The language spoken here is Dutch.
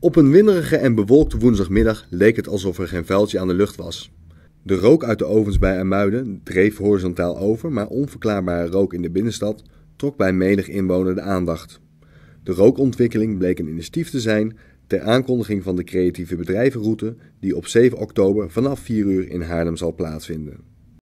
Op een winderige en bewolkte woensdagmiddag leek het alsof er geen vuiltje aan de lucht was. De rook uit de ovens bij Amuiden dreef horizontaal over, maar onverklaarbare rook in de binnenstad trok bij menig inwoner de aandacht. De rookontwikkeling bleek een initiatief te zijn ter aankondiging van de creatieve bedrijvenroute die op 7 oktober vanaf 4 uur in Haarlem zal plaatsvinden.